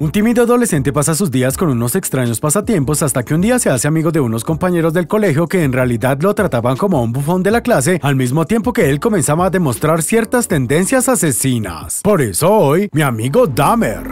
Un tímido adolescente pasa sus días con unos extraños pasatiempos hasta que un día se hace amigo de unos compañeros del colegio que en realidad lo trataban como un bufón de la clase, al mismo tiempo que él comenzaba a demostrar ciertas tendencias asesinas. Por eso hoy, mi amigo Dahmer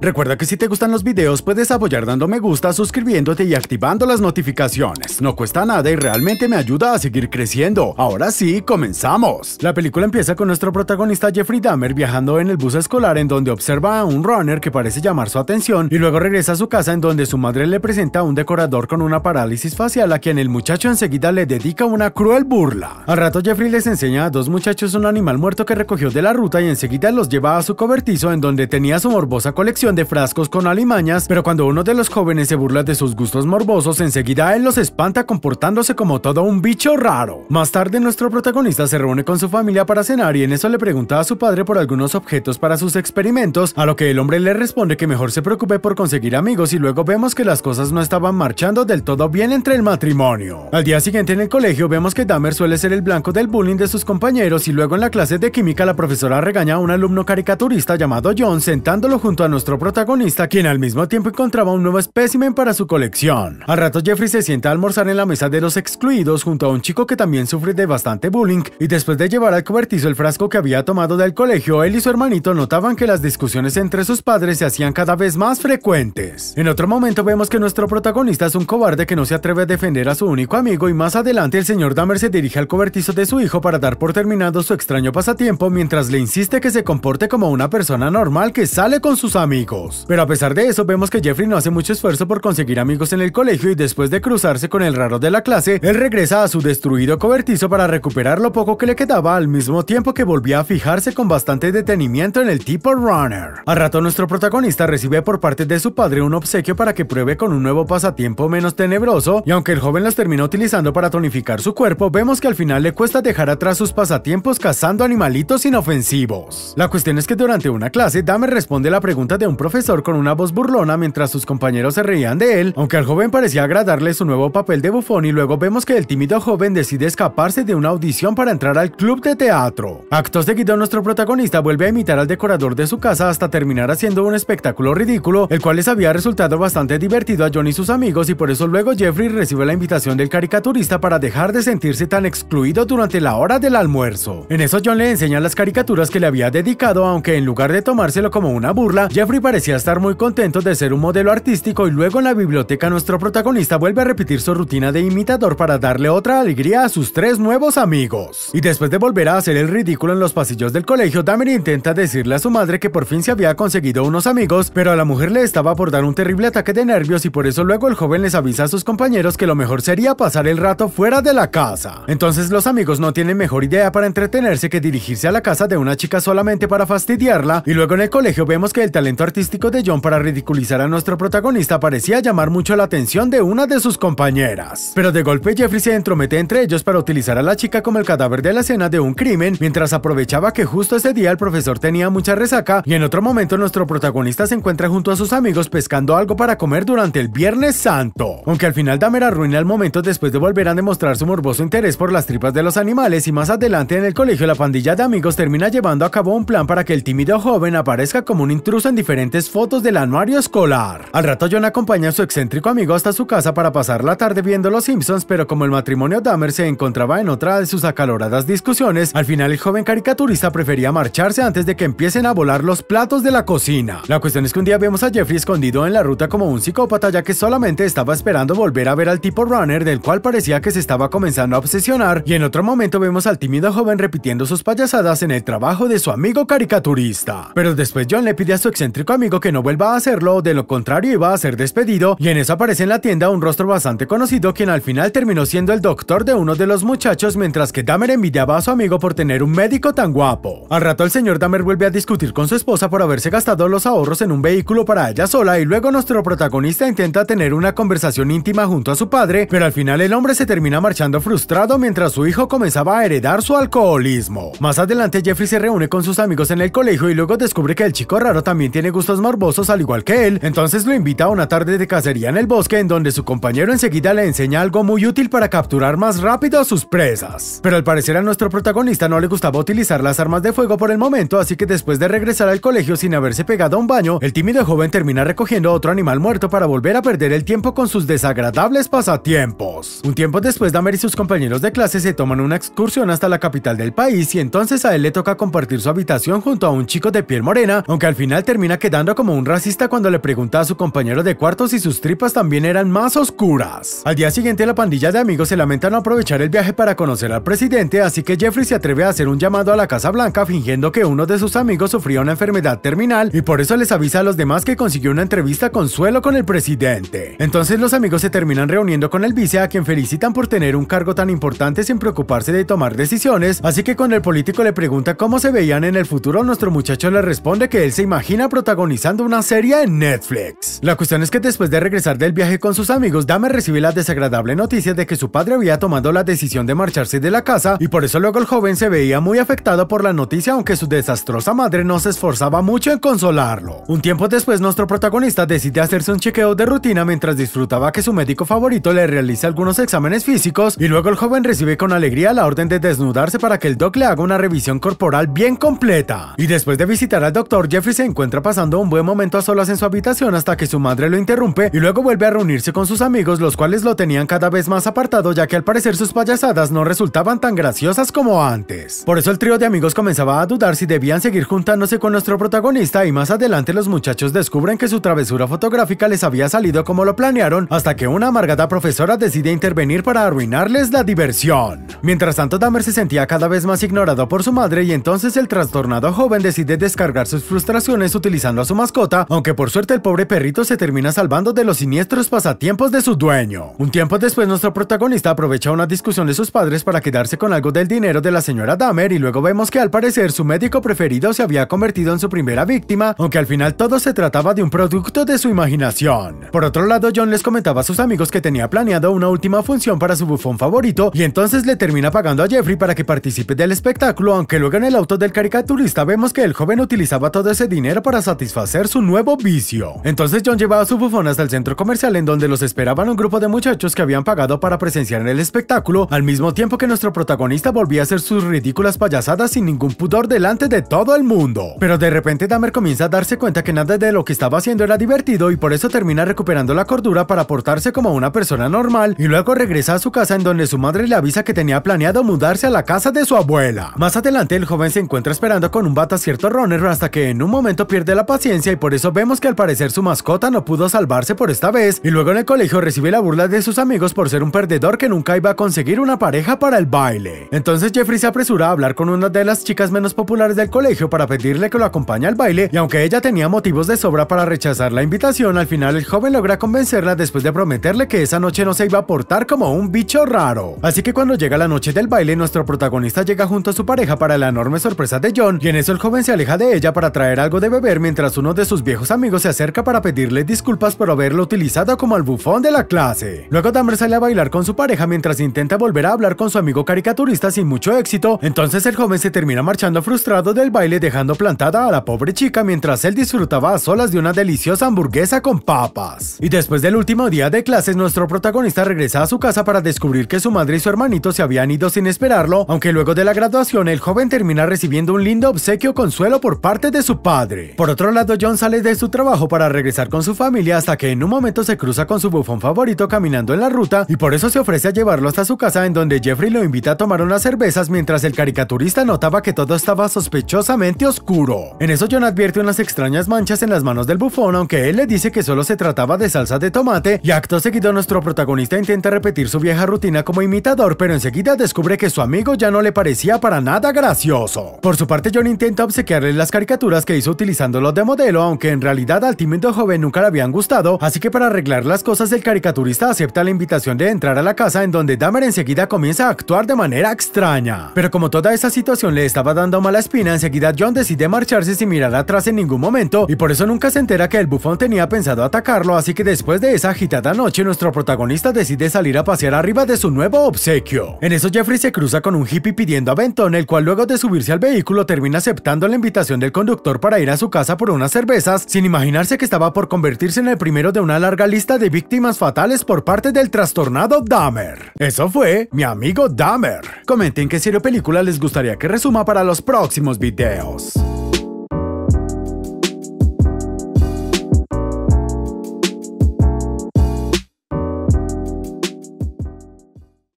Recuerda que si te gustan los videos puedes apoyar dando me gusta, suscribiéndote y activando las notificaciones. No cuesta nada y realmente me ayuda a seguir creciendo. Ahora sí, comenzamos. La película empieza con nuestro protagonista Jeffrey Dahmer viajando en el bus escolar en donde observa a un runner que parece llamar su atención y luego regresa a su casa en donde su madre le presenta a un decorador con una parálisis facial a quien el muchacho enseguida le dedica una cruel burla. Al rato Jeffrey les enseña a dos muchachos un animal muerto que recogió de la ruta y enseguida los lleva a su cobertizo en donde tenía su morbosa colección de frascos con alimañas, pero cuando uno de los jóvenes se burla de sus gustos morbosos, enseguida él los espanta comportándose como todo un bicho raro. Más tarde, nuestro protagonista se reúne con su familia para cenar y en eso le pregunta a su padre por algunos objetos para sus experimentos, a lo que el hombre le responde que mejor se preocupe por conseguir amigos y luego vemos que las cosas no estaban marchando del todo bien entre el matrimonio. Al día siguiente en el colegio vemos que Dahmer suele ser el blanco del bullying de sus compañeros y luego en la clase de química la profesora regaña a un alumno caricaturista llamado John sentándolo junto a nuestro protagonista, quien al mismo tiempo encontraba un nuevo espécimen para su colección. Al rato Jeffrey se sienta a almorzar en la mesa de los excluidos junto a un chico que también sufre de bastante bullying y después de llevar al cobertizo el frasco que había tomado del colegio, él y su hermanito notaban que las discusiones entre sus padres se hacían cada vez más frecuentes. En otro momento vemos que nuestro protagonista es un cobarde que no se atreve a defender a su único amigo y más adelante el señor Dahmer se dirige al cobertizo de su hijo para dar por terminado su extraño pasatiempo mientras le insiste que se comporte como una persona normal que sale con sus amigos. Pero a pesar de eso, vemos que Jeffrey no hace mucho esfuerzo por conseguir amigos en el colegio y después de cruzarse con el raro de la clase, él regresa a su destruido cobertizo para recuperar lo poco que le quedaba al mismo tiempo que volvía a fijarse con bastante detenimiento en el tipo Runner. A rato nuestro protagonista recibe por parte de su padre un obsequio para que pruebe con un nuevo pasatiempo menos tenebroso y aunque el joven las termina utilizando para tonificar su cuerpo, vemos que al final le cuesta dejar atrás sus pasatiempos cazando animalitos inofensivos. La cuestión es que durante una clase, Dame responde la pregunta de un profesor con una voz burlona mientras sus compañeros se reían de él, aunque al joven parecía agradarle su nuevo papel de bufón y luego vemos que el tímido joven decide escaparse de una audición para entrar al club de teatro. Acto seguido nuestro protagonista vuelve a imitar al decorador de su casa hasta terminar haciendo un espectáculo ridículo, el cual les había resultado bastante divertido a John y sus amigos y por eso luego Jeffrey recibe la invitación del caricaturista para dejar de sentirse tan excluido durante la hora del almuerzo. En eso John le enseña las caricaturas que le había dedicado, aunque en lugar de tomárselo como una burla, Jeffrey parecía estar muy contento de ser un modelo artístico y luego en la biblioteca nuestro protagonista vuelve a repetir su rutina de imitador para darle otra alegría a sus tres nuevos amigos. Y después de volver a hacer el ridículo en los pasillos del colegio, Dahmer intenta decirle a su madre que por fin se había conseguido unos amigos, pero a la mujer le estaba por dar un terrible ataque de nervios y por eso luego el joven les avisa a sus compañeros que lo mejor sería pasar el rato fuera de la casa. Entonces los amigos no tienen mejor idea para entretenerse que dirigirse a la casa de una chica solamente para fastidiarla y luego en el colegio vemos que el talento artístico de John para ridiculizar a nuestro protagonista parecía llamar mucho la atención de una de sus compañeras. Pero de golpe Jeffrey se entromete entre ellos para utilizar a la chica como el cadáver de la escena de un crimen, mientras aprovechaba que justo ese día el profesor tenía mucha resaca y en otro momento nuestro protagonista se encuentra junto a sus amigos pescando algo para comer durante el Viernes Santo. Aunque al final Damer arruina el momento después de volver a demostrar su morboso interés por las tripas de los animales y más adelante en el colegio la pandilla de amigos termina llevando a cabo un plan para que el tímido joven aparezca como un intruso en diferentes fotos del anuario escolar. Al rato John acompaña a su excéntrico amigo hasta su casa para pasar la tarde viendo Los Simpsons, pero como el matrimonio Dahmer se encontraba en otra de sus acaloradas discusiones, al final el joven caricaturista prefería marcharse antes de que empiecen a volar los platos de la cocina. La cuestión es que un día vemos a Jeffrey escondido en la ruta como un psicópata ya que solamente estaba esperando volver a ver al tipo runner del cual parecía que se estaba comenzando a obsesionar y en otro momento vemos al tímido joven repitiendo sus payasadas en el trabajo de su amigo caricaturista. Pero después John le pide a su excéntrico amigo que no vuelva a hacerlo, de lo contrario iba a ser despedido, y en eso aparece en la tienda un rostro bastante conocido quien al final terminó siendo el doctor de uno de los muchachos mientras que Dahmer envidiaba a su amigo por tener un médico tan guapo. Al rato el señor Dahmer vuelve a discutir con su esposa por haberse gastado los ahorros en un vehículo para ella sola y luego nuestro protagonista intenta tener una conversación íntima junto a su padre, pero al final el hombre se termina marchando frustrado mientras su hijo comenzaba a heredar su alcoholismo. Más adelante Jeffrey se reúne con sus amigos en el colegio y luego descubre que el chico raro también tiene gustos morbosos al igual que él, entonces lo invita a una tarde de cacería en el bosque en donde su compañero enseguida le enseña algo muy útil para capturar más rápido a sus presas. Pero al parecer a nuestro protagonista no le gustaba utilizar las armas de fuego por el momento, así que después de regresar al colegio sin haberse pegado a un baño, el tímido joven termina recogiendo otro animal muerto para volver a perder el tiempo con sus desagradables pasatiempos. Un tiempo después, Damer y sus compañeros de clase se toman una excursión hasta la capital del país y entonces a él le toca compartir su habitación junto a un chico de piel morena, aunque al final termina que quedando como un racista cuando le pregunta a su compañero de cuarto si sus tripas también eran más oscuras. Al día siguiente la pandilla de amigos se lamenta no aprovechar el viaje para conocer al presidente, así que Jeffrey se atreve a hacer un llamado a la Casa Blanca fingiendo que uno de sus amigos sufrió una enfermedad terminal y por eso les avisa a los demás que consiguió una entrevista consuelo con el presidente. Entonces los amigos se terminan reuniendo con el vice a quien felicitan por tener un cargo tan importante sin preocuparse de tomar decisiones, así que cuando el político le pregunta cómo se veían en el futuro, nuestro muchacho le responde que él se imagina protagonizar protagonizando una serie en Netflix. La cuestión es que después de regresar del viaje con sus amigos, Dame recibe la desagradable noticia de que su padre había tomado la decisión de marcharse de la casa y por eso luego el joven se veía muy afectado por la noticia aunque su desastrosa madre no se esforzaba mucho en consolarlo. Un tiempo después nuestro protagonista decide hacerse un chequeo de rutina mientras disfrutaba que su médico favorito le realice algunos exámenes físicos y luego el joven recibe con alegría la orden de desnudarse para que el doc le haga una revisión corporal bien completa. Y después de visitar al doctor, Jeffrey se encuentra pasando un buen momento a solas en su habitación hasta que su madre lo interrumpe y luego vuelve a reunirse con sus amigos, los cuales lo tenían cada vez más apartado ya que al parecer sus payasadas no resultaban tan graciosas como antes. Por eso el trío de amigos comenzaba a dudar si debían seguir juntándose con nuestro protagonista y más adelante los muchachos descubren que su travesura fotográfica les había salido como lo planearon hasta que una amargada profesora decide intervenir para arruinarles la diversión. Mientras tanto Dahmer se sentía cada vez más ignorado por su madre y entonces el trastornado joven decide descargar sus frustraciones utilizando a su mascota, aunque por suerte el pobre perrito se termina salvando de los siniestros pasatiempos de su dueño. Un tiempo después, nuestro protagonista aprovecha una discusión de sus padres para quedarse con algo del dinero de la señora Dahmer y luego vemos que al parecer su médico preferido se había convertido en su primera víctima, aunque al final todo se trataba de un producto de su imaginación. Por otro lado, John les comentaba a sus amigos que tenía planeado una última función para su bufón favorito y entonces le termina pagando a Jeffrey para que participe del espectáculo, aunque luego en el auto del caricaturista vemos que el joven utilizaba todo ese dinero para satisfacer su nuevo vicio. Entonces John llevaba a su bufón hasta el centro comercial en donde los esperaban un grupo de muchachos que habían pagado para presenciar el espectáculo, al mismo tiempo que nuestro protagonista volvía a hacer sus ridículas payasadas sin ningún pudor delante de todo el mundo. Pero de repente Dahmer comienza a darse cuenta que nada de lo que estaba haciendo era divertido y por eso termina recuperando la cordura para portarse como una persona normal y luego regresa a su casa en donde su madre le avisa que tenía planeado mudarse a la casa de su abuela. Más adelante el joven se encuentra esperando con un bata cierto runner hasta que en un momento pierde la paciencia y por eso vemos que al parecer su mascota no pudo salvarse por esta vez y luego en el colegio recibe la burla de sus amigos por ser un perdedor que nunca iba a conseguir una pareja para el baile. Entonces Jeffrey se apresura a hablar con una de las chicas menos populares del colegio para pedirle que lo acompañe al baile y aunque ella tenía motivos de sobra para rechazar la invitación, al final el joven logra convencerla después de prometerle que esa noche no se iba a portar como un bicho raro. Así que cuando llega la noche del baile, nuestro protagonista llega junto a su pareja para la enorme sorpresa de John y en eso el joven se aleja de ella para traer algo de beber mientras uno de sus viejos amigos se acerca para pedirle disculpas por haberlo utilizado como el bufón de la clase. Luego Dahmer sale a bailar con su pareja mientras intenta volver a hablar con su amigo caricaturista sin mucho éxito, entonces el joven se termina marchando frustrado del baile dejando plantada a la pobre chica mientras él disfrutaba a solas de una deliciosa hamburguesa con papas. Y después del último día de clases, nuestro protagonista regresa a su casa para descubrir que su madre y su hermanito se habían ido sin esperarlo, aunque luego de la graduación el joven termina recibiendo un lindo obsequio consuelo por parte de su padre. Por otro lado, John sale de su trabajo para regresar con su familia hasta que en un momento se cruza con su bufón favorito caminando en la ruta y por eso se ofrece a llevarlo hasta su casa en donde Jeffrey lo invita a tomar unas cervezas mientras el caricaturista notaba que todo estaba sospechosamente oscuro. En eso John advierte unas extrañas manchas en las manos del bufón aunque él le dice que solo se trataba de salsa de tomate y acto seguido nuestro protagonista intenta repetir su vieja rutina como imitador pero enseguida descubre que su amigo ya no le parecía para nada gracioso. Por su parte John intenta obsequiarle las caricaturas que hizo utilizando los de modelo, aunque en realidad al tímido joven nunca le habían gustado, así que para arreglar las cosas el caricaturista acepta la invitación de entrar a la casa en donde Dahmer enseguida comienza a actuar de manera extraña. Pero como toda esa situación le estaba dando mala espina, enseguida John decide marcharse sin mirar atrás en ningún momento y por eso nunca se entera que el bufón tenía pensado atacarlo, así que después de esa agitada noche nuestro protagonista decide salir a pasear arriba de su nuevo obsequio. En eso Jeffrey se cruza con un hippie pidiendo a Benton, el cual luego de subirse al vehículo termina aceptando la invitación del conductor para ir a su casa por unas cervezas sin imaginarse que estaba por convertirse en el primero de una larga lista de víctimas fatales por parte del trastornado Dahmer. Eso fue mi amigo Dahmer. Comenten qué serie o película les gustaría que resuma para los próximos videos.